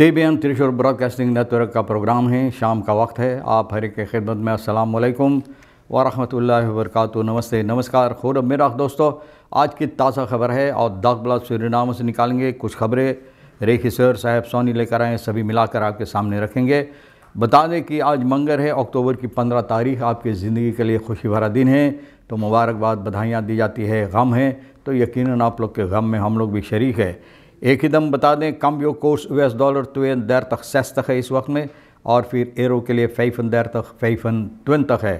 तेबियन Thrissur broadcasting network का programme है शाम का वक्त है आप हर एक खिदमत में अल्लाम वरहमत वरक नमस्ते नमस्कार खूर मेरा दोस्तों आज की ताज़ा खबर है और दाग सूर्य नामों से निकालेंगे कुछ खबरें रेखी सर साहब सोनी लेकर आए सभी मिलाकर आपके सामने रखेंगे बता दें कि आज मंगल है अक्टूबर की पंद्रह तारीख आपकी ज़िंदगी के लिए खुशी भरा दिन है तो मुबारकबाद बधाइयाँ दी जाती है गम है तो यकीन आप लोग के गम में हम लोग भी शरीक है एक ही दम बता दें कम यो कोर्स यू एस डॉलर ट्वेन दर तक सेस तक है इस वक्त में और फिर एरो के लिए फ़ैफन दर तक फ़ैफन ट्वेन तक है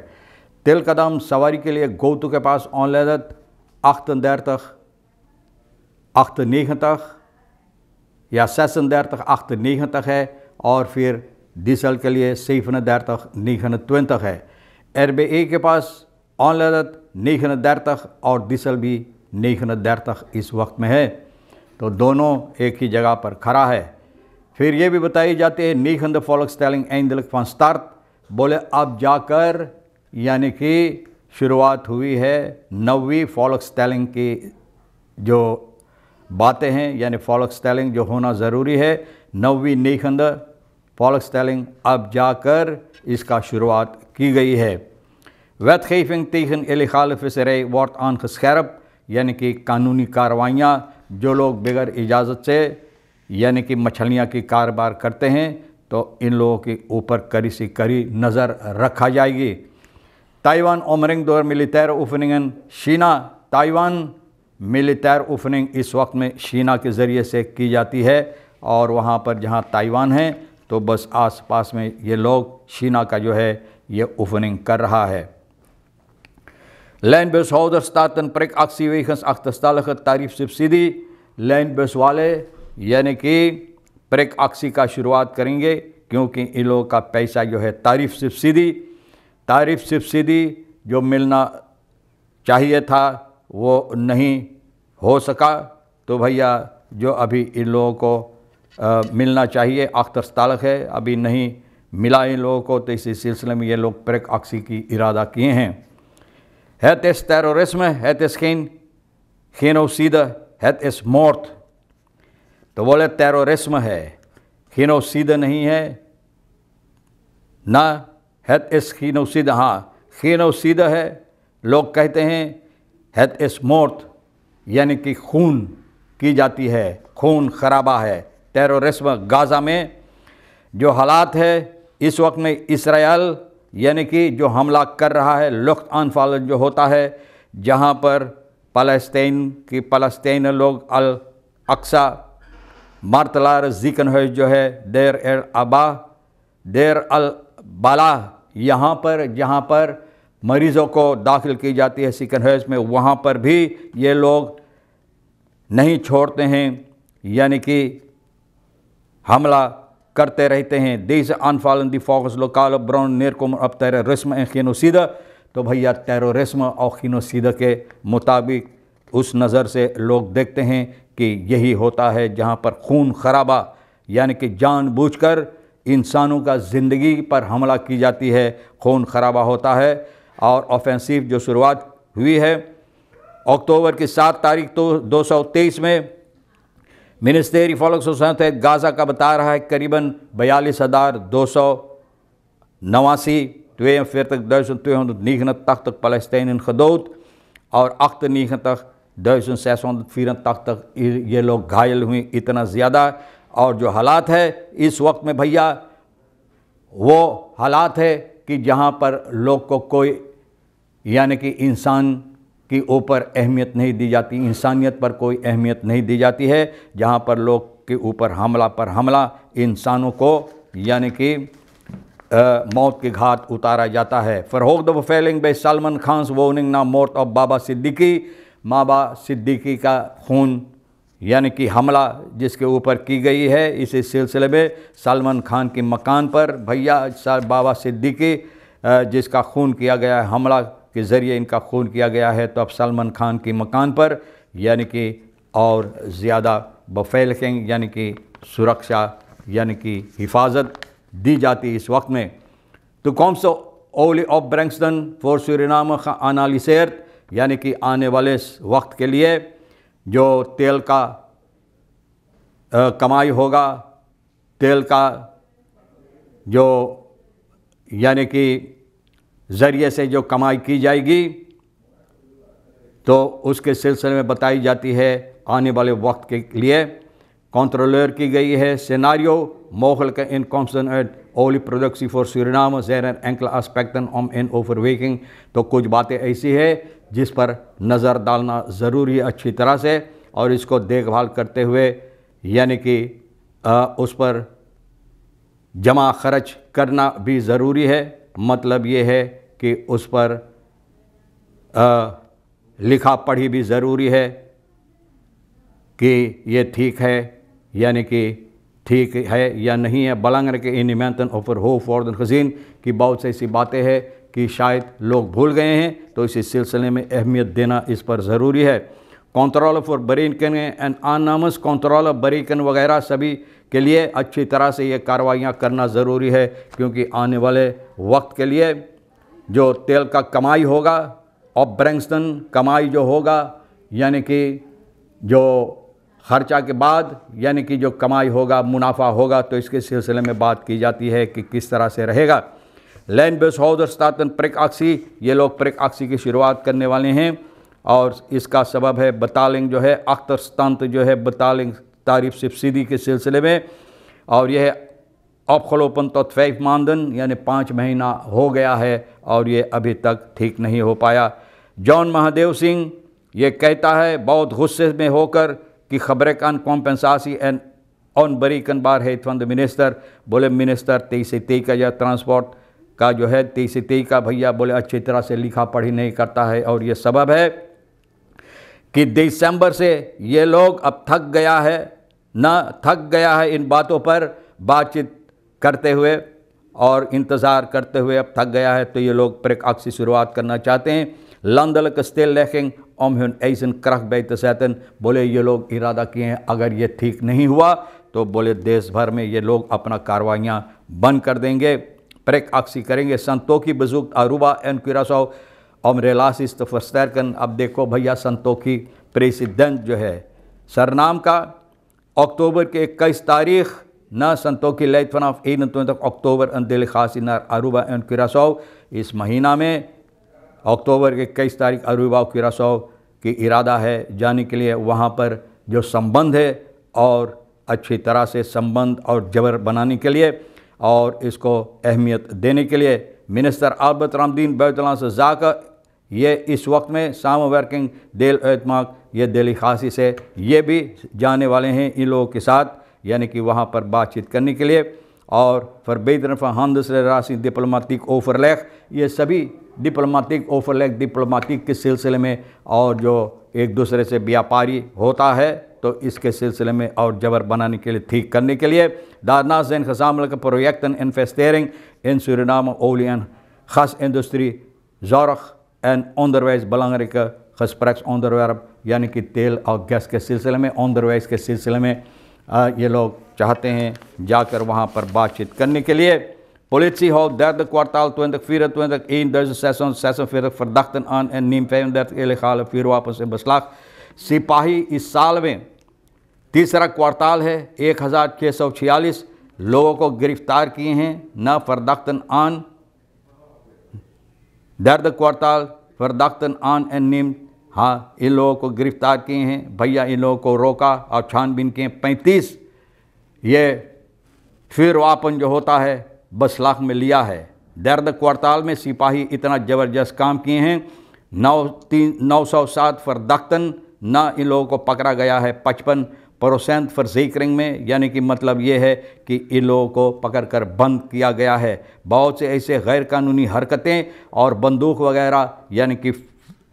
तेल का दाम सवारी के लिए गोतु के पास ऑन लदत अख्तन दर तक अख्त नीह तक या सेसन दर तक अख्त नीह तक है और फिर डीजल के लिए सैफन दर तक नीहन त्वें तक है एरबे ए के पास ऑन लदत नीहन दर तक और डीजल भी नीहन दर तक इस वक्त में है तो दोनों एक ही जगह पर खड़ा है फिर ये भी बताई जाती है नीख द फॉलक स्टैलिंग एंदलक फंस्तार्थ बोले अब जाकर यानी कि शुरुआत हुई है नवी फॉलक स्टैलिंग की जो बातें हैं यानी फॉलक स्टैलिंग जो होना ज़रूरी है नवी नीखंद फॉलक स्टैलिंग अब जाकर इसका शुरुआत की गई है वैत खीफिंग तीखन एल खालफ सर आन खैरब यानी कि कानूनी कार्रवाइयाँ जो लोग बगैर इजाज़त से यानी कि मछलियाँ की कारोबार करते हैं तो इन लोगों के ऊपर करी से करी नज़र रखा जाएगी ताइवान ओमरिंग दौर मिलितैर ओफनिंग शीना ताइवान तैर ओफनिंग इस वक्त में शीना के ज़रिए से की जाती है और वहाँ पर जहाँ ताइवान है तो बस आसपास में ये लोग शीना का जो है ये ओफनिंग कर रहा है Lijnbushouders staat een prikactie wegens achterstallige tariefsubsidie. लैंड वाले यानी कि ब्रेक आक्सी का शुरुआत करेंगे क्योंकि इन लोगों का पैसा जो है तारीफ सब्सिडी तारीफ सब्सिडी जो मिलना चाहिए था वो नहीं हो सका तो भैया जो अभी इन लोगों को आ, मिलना चाहिए अख्तर तालक है अभी नहीं मिला इन लोगों को तो इसी सिलसिले में ये लोग ब्रेक आक्सी की इरादा किए हैं Het is terrorisme, het is geen genocide, het is moord. तो बोले टेररिज्म है खिनोसिद नहीं है ना हैत इस खिनोसिद हाँ खिनोसिद है लोग कहते हैं हैत इस मौत यानी कि खून की जाती है खून खराबा है टेररिज्म गाज़ा में जो हालात है इस वक्त में इसराइल यानी कि जो हमला कर रहा है लुख्त अनफाल जो होता है जहाँ पर फ़लस्तीन की पलस्तीन लोग अल अक्सा मरतलार जिकन है जो है देर एल अबा देर अल बाला यहाँ पर जहाँ पर मरीज़ों को दाखिल की जाती है सिकन हैज में वहाँ पर भी ये लोग नहीं छोड़ते हैं यानी कि हमला करते रहते हैं देश आनफालन दी फोकस लोकाल ब्राउन नेर को अब तैर रस्म खिनोसीदा तो भैया टेरोरिज्म और खिनोसीदा के मुताबिक उस नज़र से लोग देखते हैं कि यही होता है जहाँ पर खून खराबा यानी कि जानबूझकर इंसानों का ज़िंदगी पर हमला की जाती है खून खराबा होता है और ऑफेंसिव जो शुरुआत हुई है अक्टूबर की सात तारीख तो 223 में मिनिस्टेरी फॉलक सोसाइट गाज़ा का बता रहा है करीबन बयालीस हज़ार दो सौ नवासी फिर तक दुसन त्वेहंद तख तख्त पलस्तीन खदौत और अख्त नीगन तख दर्जन सैसों फिर तख्त तक ये लोग घायल हुए इतना ज़्यादा और जो हालात है इस वक्त में भैया वो हालात है कि जहाँ पर लोग को कोई यानी कि इंसान के ऊपर अहमियत नहीं दी जाती इंसानियत पर कोई अहमियत नहीं दी जाती है जहाँ पर लोग के ऊपर हमला पर हमला इंसानों को यानी कि आ, मौत के घात उतारा जाता है फरहोग द फैलिंग बे सलमान खान वोनिंग ना मौत ऑफ बाबा सिद्दीकी बाबा सिद्दीकी का खून यानी कि हमला जिसके ऊपर की गई है इसी सिलसिले में सलमान खान के मकान पर भैया बाबा सिद्दीकी जिसका खून किया गया है हमला के ज़रिए इनका खून किया गया है तो अब सलमान खान के मकान पर यानी कि और ज़्यादा बफेल के यानी कि सुरक्षा यानी कि हिफाजत दी जाती इस वक्त में तो कौन सो ओली ऑफ ब्रैंक्सटन फॉर सूरीनाम आनालिसर यानी कि आने वाले वक्त के लिए जो तेल का आ, कमाई होगा तेल का जो यानी कि ज़रिए से जो कमाई की जाएगी तो उसके सिलसिले में बताई जाती है आने वाले वक्त के लिए कंट्रोलर की गई है scenario mogelijke inkomsten uit olieproductie voor Suriname एंकल er enkele ऑम इन ओवर वेकिंग तो कुछ बातें ऐसी है जिस पर नज़र डालना ज़रूरी है अच्छी तरह से और इसको देखभाल करते हुए यानी कि उस पर जमा खर्च करना भी ज़रूरी है मतलब ये है कि उस पर आ, लिखा पढ़ी भी ज़रूरी है कि ये ठीक है यानी कि ठीक है या नहीं है बलंगर के इन निमंतन ऑफर हो फॉर दजीन की बहुत से ऐसी बातें हैं कि शायद लोग भूल गए हैं तो इसी सिलसिले में अहमियत देना इस पर ज़रूरी है कॉन्ट्रोल फॉर बरीकन एंड अनामस कॉन्ट्रोल बरीकन वगैरह सभी के लिए अच्छी तरह से ये कार्रवाइयाँ करना ज़रूरी है क्योंकि आने वाले वक्त के लिए जो तेल का कमाई होगा और ब्रेंगस्टन कमाई जो होगा यानी कि जो खर्चा के बाद यानी कि जो कमाई होगा मुनाफा होगा तो इसके सिलसिले में बात की जाती है कि किस तरह से रहेगा बेस बेसहौद और स्तातन प्रिक आक्सी ये लोग प्रिक आक्सी की शुरुआत करने वाले हैं और इसका सबब है बतालिंग जो है अख्तर स्तंत जो है बतालिंग तारीफ सीधी के सिलसिले में और यह अवखलोपन तत्व तो मानदंड यानी पाँच महीना हो गया है और ये अभी तक ठीक नहीं हो पाया जॉन महादेव सिंह ये कहता है बहुत गुस्से में होकर कि खबरें कान कॉम्पेंसासी एंड ऑन बरी कन बार है फ्रॉम मिनिस्टर बोले मिनिस्टर तेईस तेई का या ट्रांसपोर्ट का जो है तेईस तेई का भैया बोले अच्छी तरह से लिखा पढ़ी नहीं करता है और ये सबब है कि दिसंबर से ये लोग अब थक गया है ना थक गया है इन बातों पर बातचीत करते हुए और इंतज़ार करते हुए अब थक गया है तो ये लोग प्रेक शुरुआत करना चाहते हैं लंदल कस्तिल लेखेंग ओम ह्यून ऐसन क्रख सैतन बोले ये लोग इरादा किए हैं अगर ये ठीक नहीं हुआ तो बोले देश भर में ये लोग अपना कार्रवाइयाँ बंद कर देंगे प्रेक आक्सी करेंगे संतों की बजुक अरूबा एन ओम ओमरेलास इस्तफस्तरकन अब देखो भैया संतों की प्रेसिडेंट जो है सरनाम का अक्टूबर के इक्कीस तारीख़ Na Santoki leidt vanaf 21 oktober een delegatie naar Aruba en Curaçao. इस महीना में अक्टूबर के इक्कीस तारीख अरुबा क्यूरासो की इरादा है जाने के लिए वहाँ पर जो संबंध है और अच्छी तरह से संबंध और जबर बनाने के लिए और इसको अहमियत देने के लिए मिनिस्टर आलबत रामदीन बैतला से जाकर ये इस वक्त में साम वर्किंग डेल एतमाक ये दिली खासी से ये भी जाने वाले हैं इन लोगों के साथ यानी कि वहाँ पर बातचीत करने के लिए और हम दूसरे राशि डिप्लोमातिक लेख ये सभी डिप्लोमातिक लेख डिप्लोमातिक के सिलसिले में और जो एक दूसरे से व्यापारी होता है तो इसके सिलसिले में और जबर बनाने के लिए ठीक करने के लिए दारनाथ जैन खजाम प्रोजेक्टन इन्वेस्टेरिंग इन इंडस्ट्री ओलियन gas ऑनदरवाइज zorg en onderwijs belangrijke यानी कि तेल और गैस के सिलसिले में ऑनदरवाइज के सिलसिले में ये लोग चाहते हैं जाकर वहाँ पर बातचीत करने के लिए पोलिसी हो दर्द क्वारताल तुम फिर तुम तक इन दर्ज सैसों सैसों फिर तक फरदख्तन आन एन नीम फैम दर्द एल खाल फिर वापस से बसलाख सिपाही इस साल में तीसरा क्वारताल है एक हज़ार छः सौ छियालीस लोगों को गिरफ्तार किए हैं न फरदख्तन आन दर्द क्वारताल फरदख्तन आन एन नीम हाँ इन लोगों को गिरफ्तार किए हैं भैया इन लोगों को रोका और छानबीन किए पैंतीस ये फिर वापन जो होता है बस लाख में लिया है दर्द क्वार्ताल में सिपाही इतना ज़बरदस्त काम किए हैं नौ तीन नौ सौ सात फर दख्तन न इन लोगों को पकड़ा गया है पचपन परोसेंत जिक्रिंग में यानी कि मतलब ये है कि इन लोगों को पकड़ कर बंद किया गया है बहुत से ऐसे गैरकानूनी हरकतें और बंदूक वगैरह यानी कि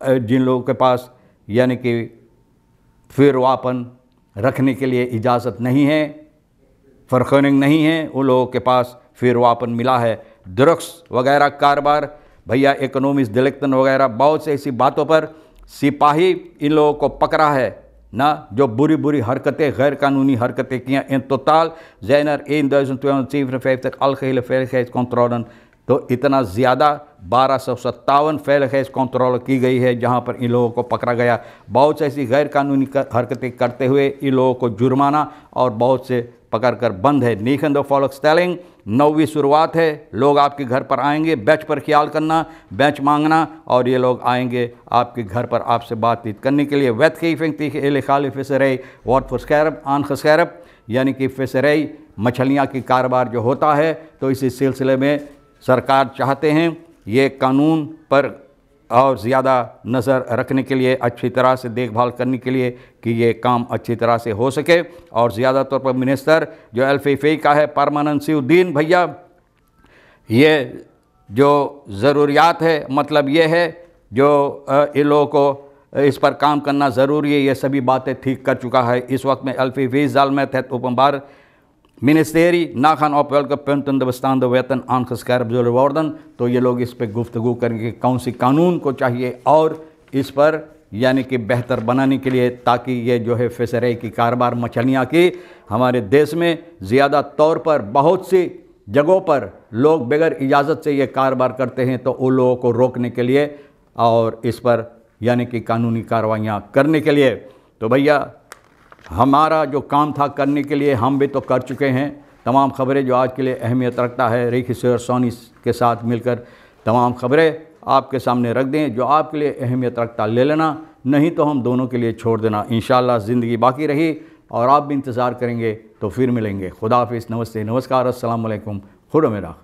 जिन लोगों के पास यानी कि फिर वापन रखने के लिए इजाज़त नहीं है फरखनिंग नहीं है उन लोगों के पास फिर वापन मिला है ड्रग्स वगैरह कारोबार भैया इकोनॉमिक दिलेक्तन वगैरह बहुत से ऐसी बातों पर सिपाही इन लोगों को पकड़ा है ना जो बुरी बुरी हरकतें गैर कानूनी हरकतें किया इन तोताल जैनर इन दुizend 257 algehele veiligheidscontrole तो इतना ज़्यादा बारह सौ सत्तावन फैल केस कंट्रोल की गई है जहां पर इन लोगों को पकड़ा गया बहुत से ऐसी गैरकानूनी हरकतें करते हुए इन लोगों को जुर्माना और बहुत से पकड़ कर बंद है नीखन दो फॉलो स्टैलिंग नौवीं शुरुआत है लोग आपके घर पर आएंगे बैच पर ख्याल करना बैच मांगना और ये लोग आएंगे आपके घर पर आपसे बातचीत करने के लिए वैत की फिंग तीख एल खाली फिसरई वॉट स्कैरब आन खसैरब यानी कि फिसरई मछलियाँ की कारोबार जो होता है तो इसी सिलसिले में सरकार चाहते हैं ये कानून पर और ज़्यादा नज़र रखने के लिए अच्छी तरह से देखभाल करने के लिए कि ये काम अच्छी तरह से हो सके और ज़्यादा तौर पर मिनिस्टर जो फे का है परमानंद सिद्दीन भैया ये जो ज़रूरियात है मतलब ये है जो इन लोगों को इस पर काम करना ज़रूरी है ये सभी बातें ठीक कर चुका है इस वक्त में एल्फी फीस जालमत है तो उपम्बार मिनिस्टेरी नाखान ऑफ वर्ल्ड कप पेंतन दबस्तान वेतन आन खस्कर वर्दन तो ये लोग इस पर गुफ्तु करेंगे कौन सी कानून को चाहिए और इस पर यानी कि बेहतर बनाने के लिए ताकि ये जो है फिसरे की कारोबार मछलियाँ की हमारे देश में ज़्यादा तौर पर बहुत सी जगहों पर लोग बगैर इजाज़त से ये कारोबार करते हैं तो उन लोगों को रोकने के लिए और इस पर यानी कि कानूनी कार्रवाइयाँ करने के लिए तो भैया हमारा जो काम था करने के लिए हम भी तो कर चुके हैं तमाम खबरें जो आज के लिए अहमियत रखता है रेखी शेर सोनी के साथ मिलकर तमाम खबरें आपके सामने रख दें जो आपके लिए अहमियत रखता ले लेना नहीं तो हम दोनों के लिए छोड़ देना इन ज़िंदगी बाकी रही और आप भी इंतज़ार करेंगे तो फिर मिलेंगे खुदा नमस्ते नमस्कार असलकुम खुद मेरा